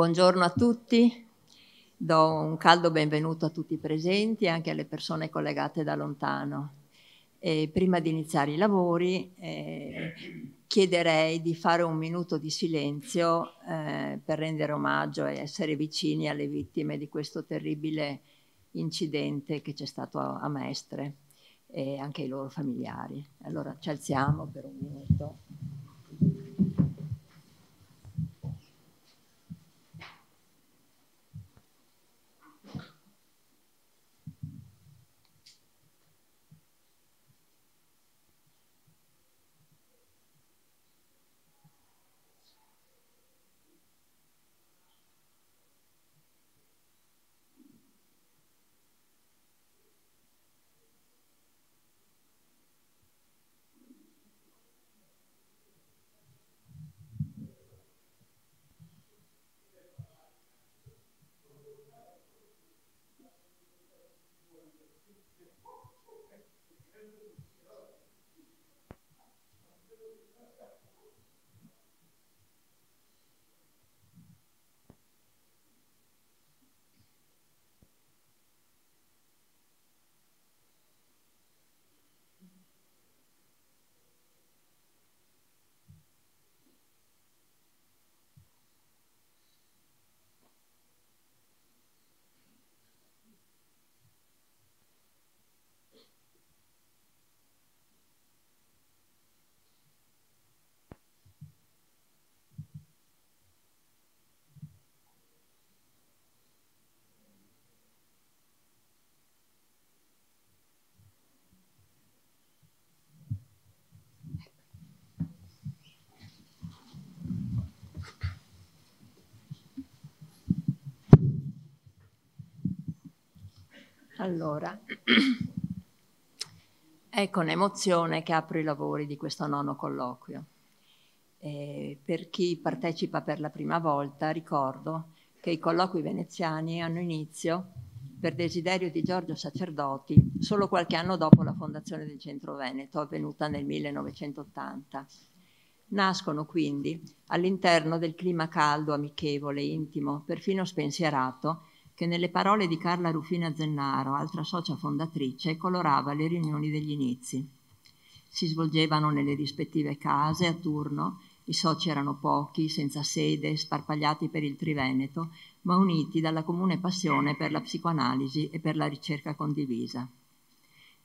Buongiorno a tutti, do un caldo benvenuto a tutti i presenti e anche alle persone collegate da lontano. E prima di iniziare i lavori eh, chiederei di fare un minuto di silenzio eh, per rendere omaggio e essere vicini alle vittime di questo terribile incidente che c'è stato a, a Mestre e anche ai loro familiari. Allora ci alziamo per un minuto. Allora, è con ecco emozione che apro i lavori di questo nono colloquio. E per chi partecipa per la prima volta, ricordo che i colloqui veneziani hanno inizio per desiderio di Giorgio Sacerdoti solo qualche anno dopo la fondazione del Centro Veneto, avvenuta nel 1980. Nascono quindi all'interno del clima caldo, amichevole, intimo, perfino spensierato che nelle parole di Carla Rufina Zennaro, altra socia fondatrice, colorava le riunioni degli inizi. Si svolgevano nelle rispettive case a turno, i soci erano pochi, senza sede, sparpagliati per il Triveneto, ma uniti dalla comune passione per la psicoanalisi e per la ricerca condivisa.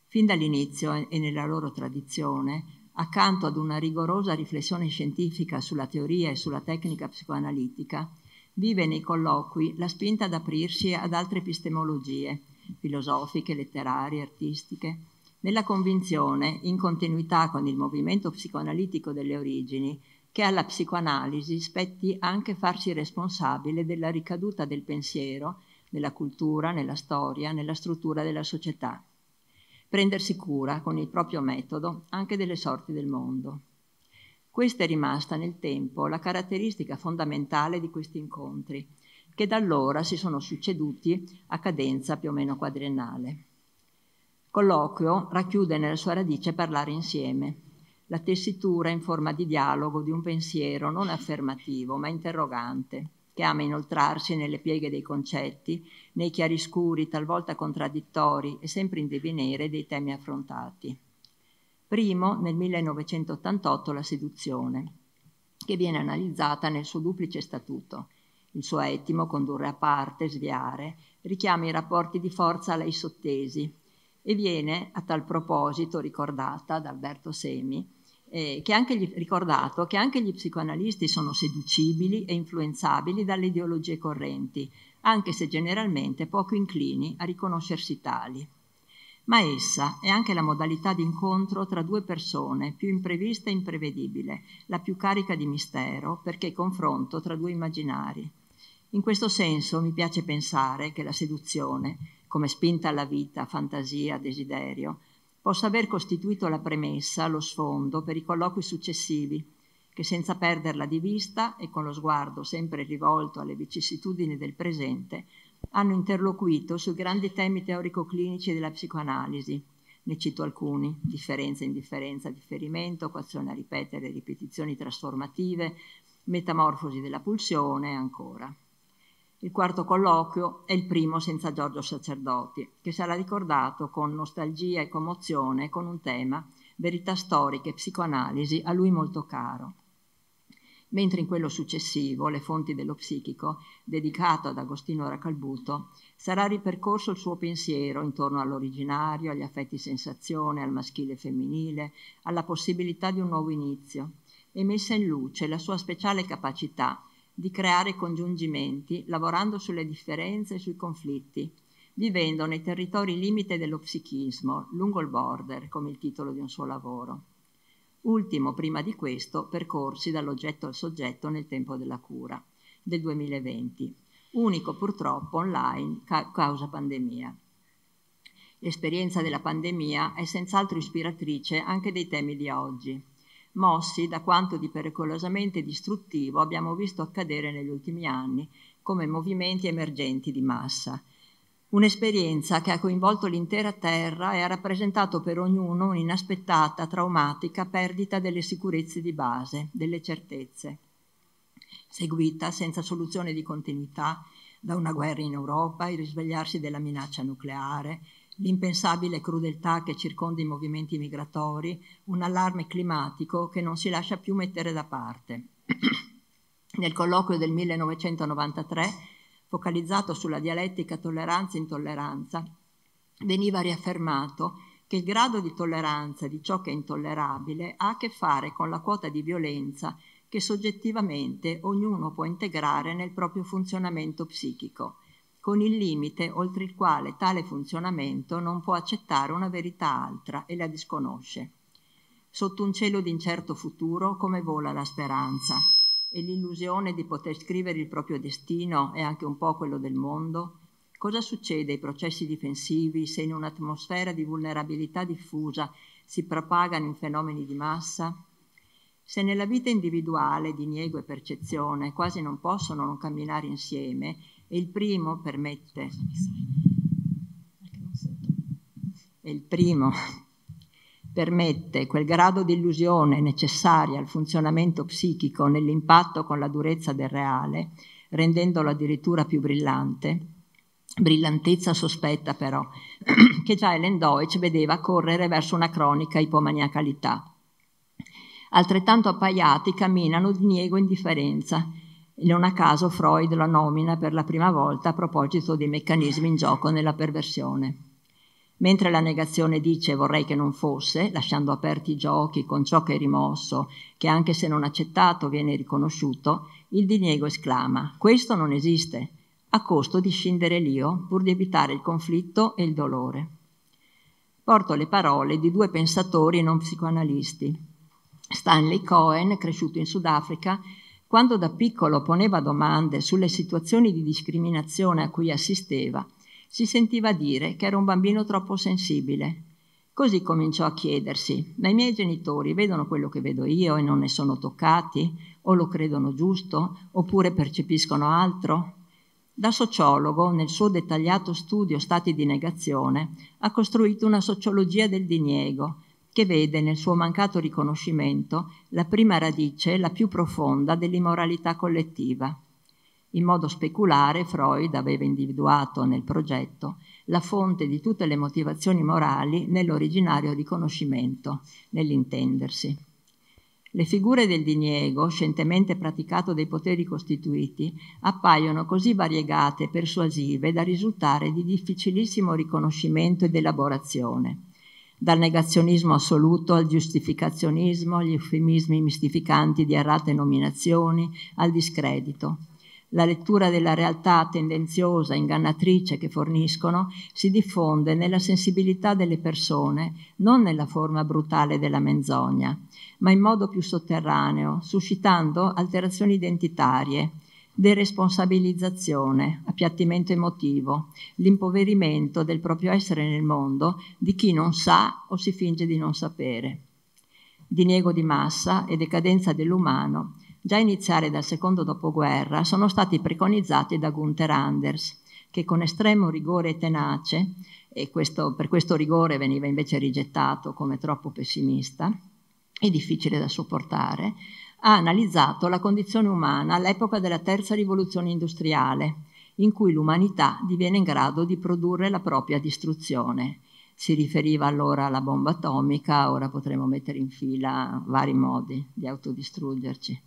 Fin dall'inizio e nella loro tradizione, accanto ad una rigorosa riflessione scientifica sulla teoria e sulla tecnica psicoanalitica, Vive nei colloqui la spinta ad aprirsi ad altre epistemologie, filosofiche, letterarie, artistiche, nella convinzione, in continuità con il movimento psicoanalitico delle origini, che alla psicoanalisi spetti anche farsi responsabile della ricaduta del pensiero nella cultura, nella storia, nella struttura della società. Prendersi cura con il proprio metodo anche delle sorti del mondo. Questa è rimasta nel tempo la caratteristica fondamentale di questi incontri, che da allora si sono succeduti a cadenza più o meno quadriennale. Colloquio racchiude nella sua radice parlare insieme, la tessitura in forma di dialogo di un pensiero non affermativo ma interrogante, che ama inoltrarsi nelle pieghe dei concetti, nei chiariscuri talvolta contraddittori e sempre indevenire dei temi affrontati. Primo, nel 1988, la seduzione, che viene analizzata nel suo duplice statuto. Il suo etimo, condurre a parte, sviare, richiama i rapporti di forza a lei sottesi e viene a tal proposito ricordata da Alberto Semi, eh, che anche gli, ricordato che anche gli psicoanalisti sono seducibili e influenzabili dalle ideologie correnti, anche se generalmente poco inclini a riconoscersi tali ma essa è anche la modalità di incontro tra due persone, più imprevista e imprevedibile, la più carica di mistero, perché confronto tra due immaginari. In questo senso mi piace pensare che la seduzione, come spinta alla vita, fantasia, desiderio, possa aver costituito la premessa, lo sfondo per i colloqui successivi, che senza perderla di vista e con lo sguardo sempre rivolto alle vicissitudini del presente hanno interloquito sui grandi temi teorico-clinici della psicoanalisi. Ne cito alcuni, differenza, indifferenza, differimento, equazione a ripetere, ripetizioni trasformative, metamorfosi della pulsione e ancora. Il quarto colloquio è il primo senza Giorgio Sacerdoti, che sarà ricordato con nostalgia e commozione con un tema, verità storiche e psicoanalisi, a lui molto caro mentre in quello successivo, Le fonti dello psichico, dedicato ad Agostino Racalbuto, sarà ripercorso il suo pensiero intorno all'originario, agli affetti sensazione, al maschile e femminile, alla possibilità di un nuovo inizio, e messa in luce la sua speciale capacità di creare congiungimenti lavorando sulle differenze e sui conflitti, vivendo nei territori limite dello psichismo, lungo il border, come il titolo di un suo lavoro ultimo prima di questo percorsi dall'oggetto al soggetto nel tempo della cura del 2020, unico purtroppo online ca causa pandemia. L'esperienza della pandemia è senz'altro ispiratrice anche dei temi di oggi, mossi da quanto di pericolosamente distruttivo abbiamo visto accadere negli ultimi anni come movimenti emergenti di massa, Un'esperienza che ha coinvolto l'intera terra e ha rappresentato per ognuno un'inaspettata, traumatica perdita delle sicurezze di base, delle certezze, seguita senza soluzione di continuità da una guerra in Europa, il risvegliarsi della minaccia nucleare, l'impensabile crudeltà che circonda i movimenti migratori, un allarme climatico che non si lascia più mettere da parte. Nel colloquio del 1993 focalizzato sulla dialettica tolleranza-intolleranza, veniva riaffermato che il grado di tolleranza di ciò che è intollerabile ha a che fare con la quota di violenza che soggettivamente ognuno può integrare nel proprio funzionamento psichico, con il limite oltre il quale tale funzionamento non può accettare una verità altra e la disconosce. Sotto un cielo di incerto futuro come vola la speranza, e l'illusione di poter scrivere il proprio destino e anche un po' quello del mondo? Cosa succede ai processi difensivi se in un'atmosfera di vulnerabilità diffusa si propagano in fenomeni di massa? Se nella vita individuale diniego e percezione quasi non possono non camminare insieme e il primo permette... E il primo permette quel grado di illusione necessaria al funzionamento psichico nell'impatto con la durezza del reale, rendendolo addirittura più brillante, brillantezza sospetta però, che già Ellen Deutsch vedeva correre verso una cronica ipomaniacalità. Altrettanto appaiati camminano di niego e indifferenza, non a caso Freud la nomina per la prima volta a proposito dei meccanismi in gioco nella perversione. Mentre la negazione dice vorrei che non fosse, lasciando aperti i giochi con ciò che è rimosso, che anche se non accettato viene riconosciuto, il diniego esclama questo non esiste, a costo di scindere l'io pur di evitare il conflitto e il dolore. Porto le parole di due pensatori non psicoanalisti. Stanley Cohen, cresciuto in Sudafrica, quando da piccolo poneva domande sulle situazioni di discriminazione a cui assisteva, si sentiva dire che era un bambino troppo sensibile. Così cominciò a chiedersi, ma i miei genitori vedono quello che vedo io e non ne sono toccati? O lo credono giusto? Oppure percepiscono altro? Da sociologo, nel suo dettagliato studio Stati di negazione, ha costruito una sociologia del diniego, che vede nel suo mancato riconoscimento la prima radice, la più profonda, dell'immoralità collettiva. In modo speculare Freud aveva individuato nel progetto la fonte di tutte le motivazioni morali nell'originario riconoscimento, nell'intendersi. Le figure del diniego, scientemente praticato dai poteri costituiti, appaiono così variegate e persuasive da risultare di difficilissimo riconoscimento ed elaborazione dal negazionismo assoluto al giustificazionismo, agli eufemismi mistificanti di errate nominazioni, al discredito la lettura della realtà tendenziosa, ingannatrice che forniscono, si diffonde nella sensibilità delle persone, non nella forma brutale della menzogna, ma in modo più sotterraneo, suscitando alterazioni identitarie, deresponsabilizzazione, appiattimento emotivo, l'impoverimento del proprio essere nel mondo di chi non sa o si finge di non sapere. Diniego di massa e decadenza dell'umano già iniziare dal secondo dopoguerra, sono stati preconizzati da Gunther Anders, che con estremo rigore e tenace, e questo, per questo rigore veniva invece rigettato come troppo pessimista e difficile da sopportare, ha analizzato la condizione umana all'epoca della terza rivoluzione industriale, in cui l'umanità diviene in grado di produrre la propria distruzione. Si riferiva allora alla bomba atomica, ora potremmo mettere in fila vari modi di autodistruggerci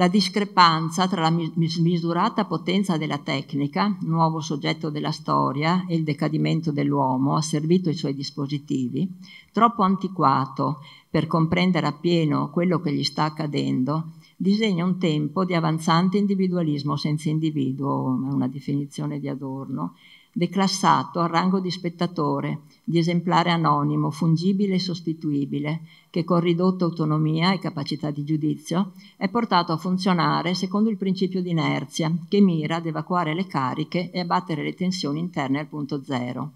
la discrepanza tra la smisurata potenza della tecnica, nuovo soggetto della storia, e il decadimento dell'uomo asservito ai suoi dispositivi, troppo antiquato per comprendere appieno quello che gli sta accadendo, disegna un tempo di avanzante individualismo senza individuo, è una definizione di Adorno, declassato al rango di spettatore, di esemplare anonimo, fungibile e sostituibile, che con ridotta autonomia e capacità di giudizio è portato a funzionare secondo il principio di inerzia, che mira ad evacuare le cariche e abbattere le tensioni interne al punto zero.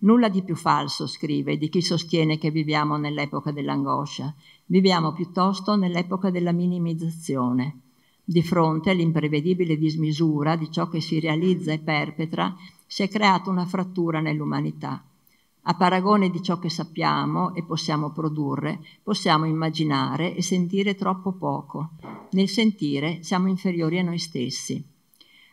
Nulla di più falso, scrive, di chi sostiene che viviamo nell'epoca dell'angoscia. Viviamo piuttosto nell'epoca della minimizzazione. Di fronte all'imprevedibile dismisura di ciò che si realizza e perpetra, si è creata una frattura nell'umanità. A paragone di ciò che sappiamo e possiamo produrre, possiamo immaginare e sentire troppo poco. Nel sentire siamo inferiori a noi stessi.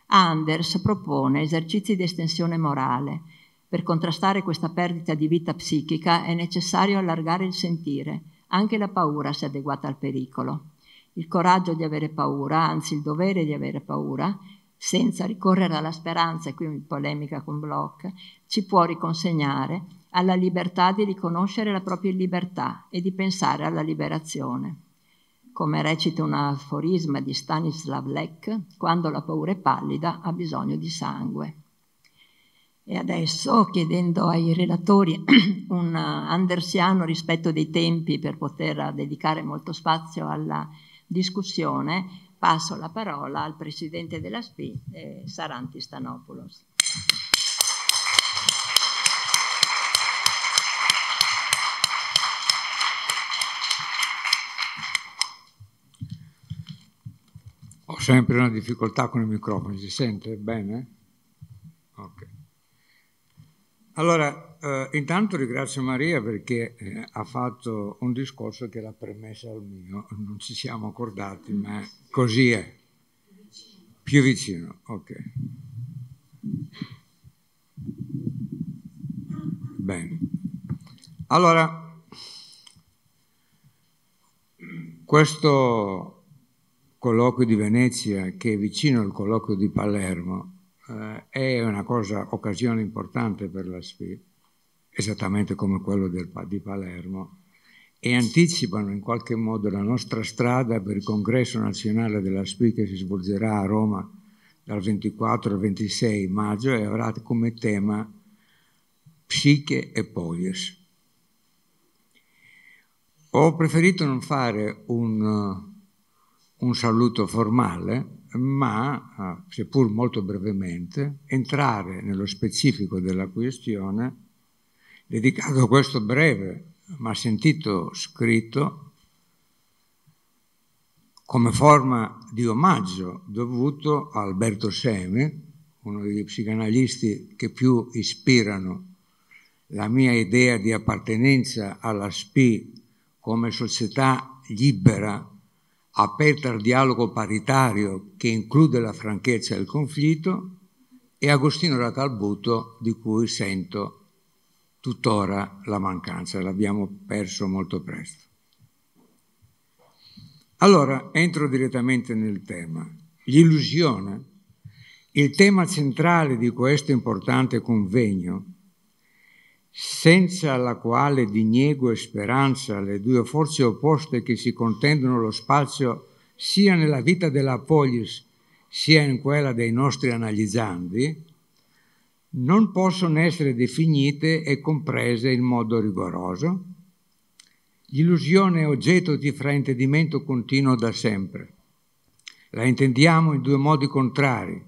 Anders propone esercizi di estensione morale. Per contrastare questa perdita di vita psichica è necessario allargare il sentire, anche la paura se adeguata al pericolo. Il coraggio di avere paura, anzi il dovere di avere paura, senza ricorrere alla speranza, e qui in polemica con Bloch, ci può riconsegnare alla libertà di riconoscere la propria libertà e di pensare alla liberazione. Come recita un aforisma di Stanislav Lech, quando la paura è pallida ha bisogno di sangue. E adesso, chiedendo ai relatori un andersiano rispetto dei tempi per poter dedicare molto spazio alla discussione, passo la parola al presidente della SPI, eh, Saranti Stanopoulos. Ho sempre una difficoltà con il microfono, si sente bene? Allora, eh, intanto ringrazio Maria perché eh, ha fatto un discorso che l'ha premessa al mio, non ci siamo accordati, mm. ma così è. Più vicino, ok. Bene. Allora, questo colloquio di Venezia che è vicino al colloquio di Palermo è una cosa, occasione importante per la SPI, esattamente come quello del, di Palermo, e anticipano in qualche modo la nostra strada per il congresso nazionale della SPI che si svolgerà a Roma dal 24 al 26 maggio e avrà come tema psiche e poies. Ho preferito non fare un, un saluto formale, ma, eh, seppur molto brevemente, entrare nello specifico della questione dedicando questo breve ma sentito scritto come forma di omaggio dovuto a Alberto Semi, uno degli psicanalisti che più ispirano la mia idea di appartenenza alla SPI come società libera aperta al dialogo paritario che include la franchezza del conflitto, e Agostino da Calbuto di cui sento tuttora la mancanza, l'abbiamo perso molto presto. Allora, entro direttamente nel tema. L'illusione, il tema centrale di questo importante convegno, senza la quale diniego e speranza, le due forze opposte che si contendono lo spazio sia nella vita della polis sia in quella dei nostri analizzandi, non possono essere definite e comprese in modo rigoroso. L'illusione è oggetto di fraintendimento continuo da sempre. La intendiamo in due modi contrari.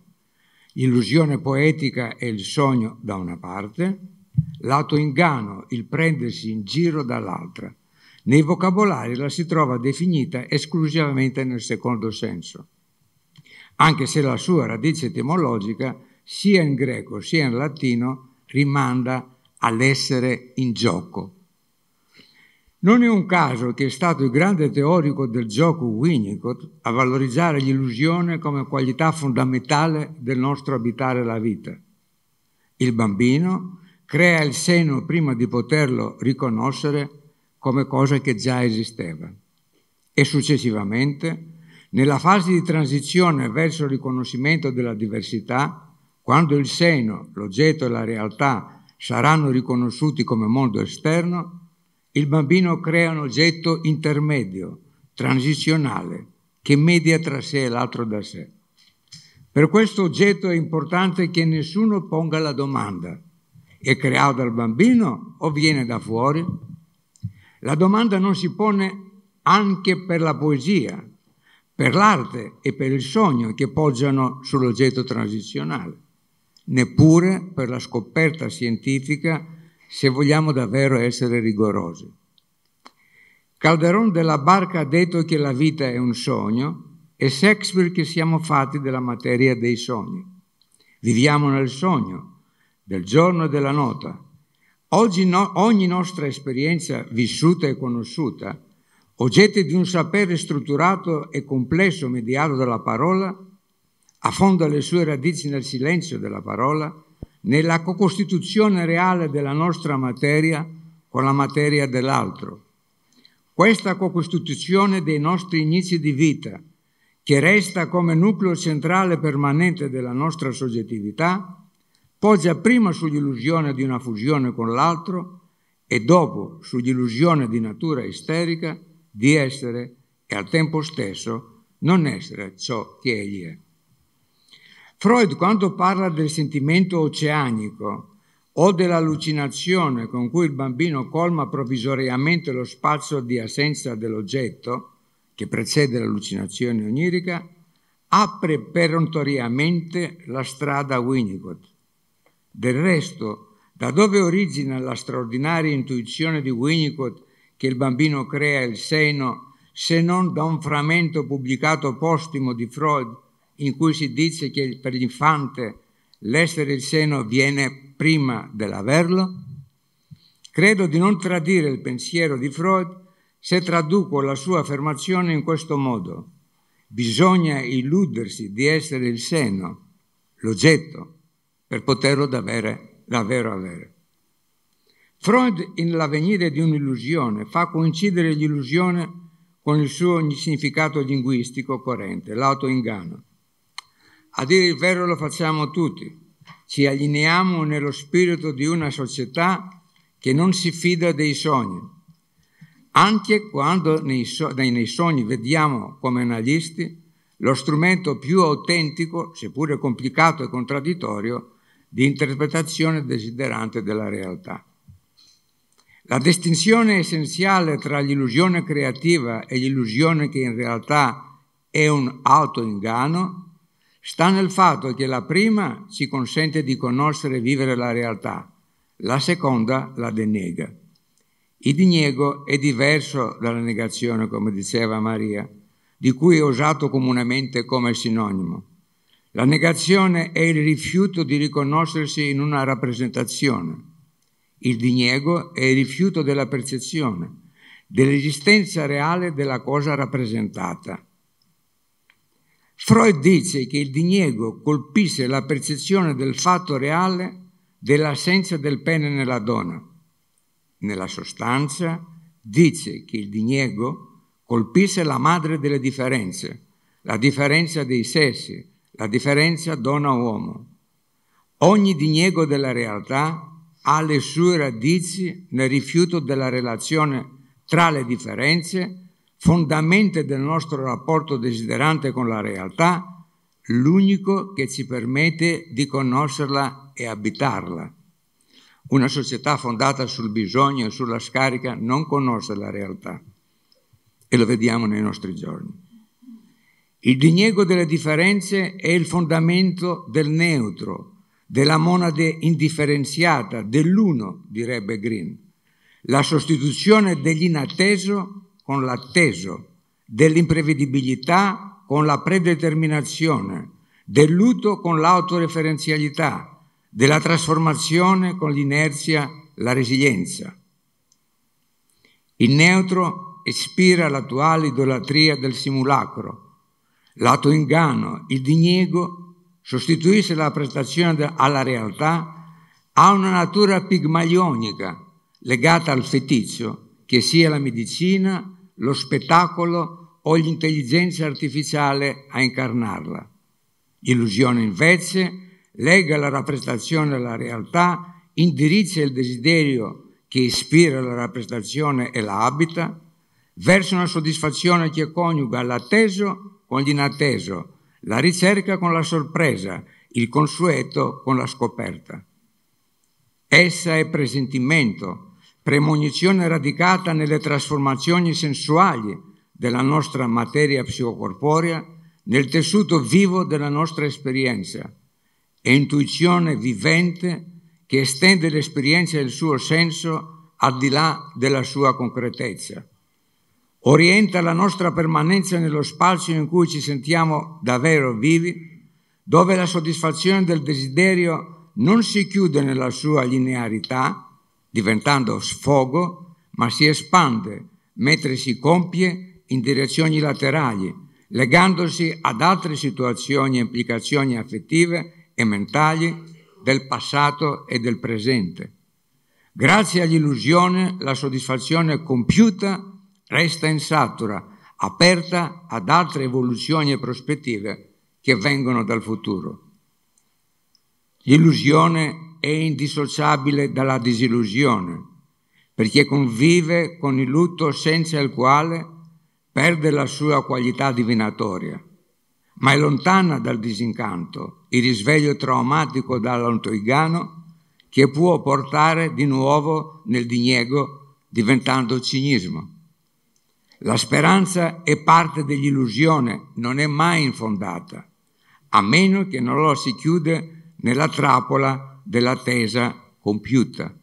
L'illusione poetica e il sogno da una parte, l'autoinganno, il prendersi in giro dall'altra. Nei vocabolari la si trova definita esclusivamente nel secondo senso, anche se la sua radice etimologica, sia in greco sia in latino, rimanda all'essere in gioco. Non è un caso che è stato il grande teorico del gioco Winnicott a valorizzare l'illusione come qualità fondamentale del nostro abitare la vita. Il bambino crea il seno prima di poterlo riconoscere come cosa che già esisteva e successivamente nella fase di transizione verso il riconoscimento della diversità, quando il seno, l'oggetto e la realtà saranno riconosciuti come mondo esterno, il bambino crea un oggetto intermedio, transizionale, che media tra sé e l'altro da sé. Per questo oggetto è importante che nessuno ponga la domanda è creato dal bambino o viene da fuori? La domanda non si pone anche per la poesia, per l'arte e per il sogno che poggiano sull'oggetto transizionale, neppure per la scoperta scientifica se vogliamo davvero essere rigorosi. Calderon della Barca ha detto che la vita è un sogno e Shakespeare che siamo fatti della materia dei sogni. Viviamo nel sogno, del giorno e della nota. Oggi no, ogni nostra esperienza vissuta e conosciuta, oggetto di un sapere strutturato e complesso mediato dalla parola, affonda le sue radici nel silenzio della parola, nella costituzione reale della nostra materia con la materia dell'altro. Questa costituzione dei nostri inizi di vita, che resta come nucleo centrale permanente della nostra soggettività, poggia prima sull'illusione di una fusione con l'altro e dopo sull'illusione di natura isterica di essere e al tempo stesso non essere ciò che egli è. Freud, quando parla del sentimento oceanico o dell'allucinazione con cui il bambino colma provvisoriamente lo spazio di assenza dell'oggetto, che precede l'allucinazione onirica, apre perontoriamente la strada a Winnicott del resto, da dove origina la straordinaria intuizione di Winnicott che il bambino crea il seno se non da un frammento pubblicato postimo di Freud in cui si dice che per l'infante l'essere il seno viene prima dell'averlo? Credo di non tradire il pensiero di Freud se traduco la sua affermazione in questo modo. Bisogna illudersi di essere il seno, l'oggetto, per poterlo davvero, davvero avere. Freud, nell'avvenire di un'illusione, fa coincidere l'illusione con il suo significato linguistico corrente, l'autoinganno. A dire il vero lo facciamo tutti, ci allineiamo nello spirito di una società che non si fida dei sogni. Anche quando nei, nei sogni vediamo come analisti lo strumento più autentico, seppure complicato e contraddittorio, di interpretazione desiderante della realtà. La distinzione essenziale tra l'illusione creativa e l'illusione che in realtà è un autoinganno sta nel fatto che la prima ci consente di conoscere e vivere la realtà, la seconda la denega. Il diniego è diverso dalla negazione, come diceva Maria, di cui è usato comunemente come sinonimo. La negazione è il rifiuto di riconoscersi in una rappresentazione. Il diniego è il rifiuto della percezione, dell'esistenza reale della cosa rappresentata. Freud dice che il diniego colpisce la percezione del fatto reale dell'assenza del pene nella donna. Nella sostanza dice che il diniego colpisce la madre delle differenze, la differenza dei sessi, la differenza donna-uomo. Ogni diniego della realtà ha le sue radici nel rifiuto della relazione tra le differenze, fondamente del nostro rapporto desiderante con la realtà, l'unico che ci permette di conoscerla e abitarla. Una società fondata sul bisogno e sulla scarica non conosce la realtà e lo vediamo nei nostri giorni. Il diniego delle differenze è il fondamento del neutro, della monade indifferenziata, dell'uno, direbbe Green. La sostituzione dell'inatteso con l'atteso, dell'imprevedibilità con la predeterminazione, del luto con l'autoreferenzialità, della trasformazione con l'inerzia, la resilienza. Il neutro ispira l'attuale idolatria del simulacro, inganno, il diniego, sostituisce la prestazione alla realtà, ha una natura pigmalionica legata al fetizio, che sia la medicina, lo spettacolo o l'intelligenza artificiale a incarnarla. Illusione invece lega la rappresentazione alla realtà, indirizza il desiderio che ispira la rappresentazione e la abita verso una soddisfazione che coniuga l'atteso con l'inatteso, la ricerca con la sorpresa, il consueto con la scoperta. Essa è presentimento, premonizione radicata nelle trasformazioni sensuali della nostra materia psicocorporea, nel tessuto vivo della nostra esperienza. È intuizione vivente che estende l'esperienza e il suo senso al di là della sua concretezza orienta la nostra permanenza nello spazio in cui ci sentiamo davvero vivi, dove la soddisfazione del desiderio non si chiude nella sua linearità, diventando sfogo, ma si espande mentre si compie in direzioni laterali, legandosi ad altre situazioni e implicazioni affettive e mentali del passato e del presente. Grazie all'illusione, la soddisfazione compiuta resta insatura, aperta ad altre evoluzioni e prospettive che vengono dal futuro. L'illusione è indissociabile dalla disillusione, perché convive con il lutto senza il quale perde la sua qualità divinatoria, ma è lontana dal disincanto, il risveglio traumatico dall'antoigano che può portare di nuovo nel diniego diventando cinismo. La speranza è parte dell'illusione, non è mai infondata, a meno che non lo si chiude nella trappola dell'attesa compiuta.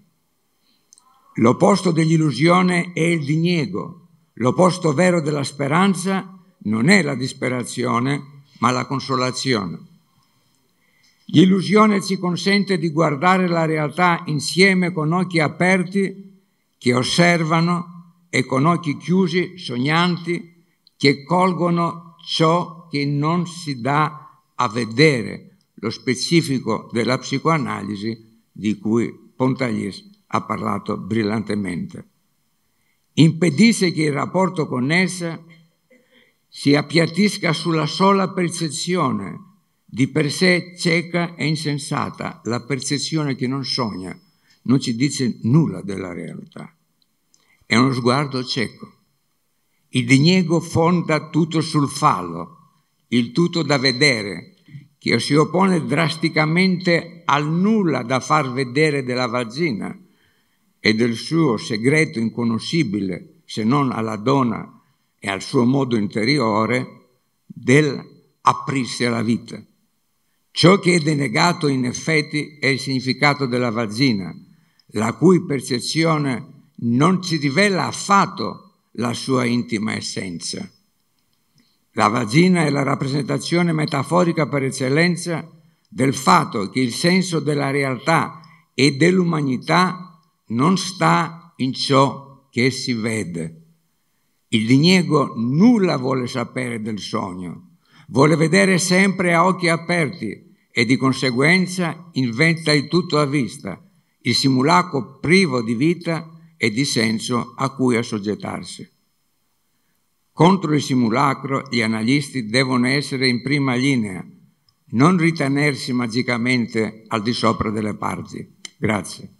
L'opposto dell'illusione è il diniego, l'opposto vero della speranza non è la disperazione, ma la consolazione. L'illusione ci consente di guardare la realtà insieme con occhi aperti che osservano e con occhi chiusi sognanti che colgono ciò che non si dà a vedere, lo specifico della psicoanalisi di cui Pontalis ha parlato brillantemente. Impedisce che il rapporto con essa si appiattisca sulla sola percezione, di per sé cieca e insensata, la percezione che non sogna, non ci dice nulla della realtà è uno sguardo cieco. Il diniego fonda tutto sul fallo, il tutto da vedere, che si oppone drasticamente al nulla da far vedere della vagina e del suo segreto inconoscibile, se non alla donna e al suo modo interiore, dell'aprirsi alla vita. Ciò che è denegato in effetti è il significato della vagina, la cui percezione è non ci rivela affatto la sua intima essenza. La vagina è la rappresentazione metaforica per eccellenza del fatto che il senso della realtà e dell'umanità non sta in ciò che si vede. Il diniego nulla vuole sapere del sogno, vuole vedere sempre a occhi aperti e di conseguenza inventa il tutto a vista, il simulacro privo di vita e di senso a cui assoggettarsi. Contro il simulacro gli analisti devono essere in prima linea, non ritenersi magicamente al di sopra delle parti. Grazie.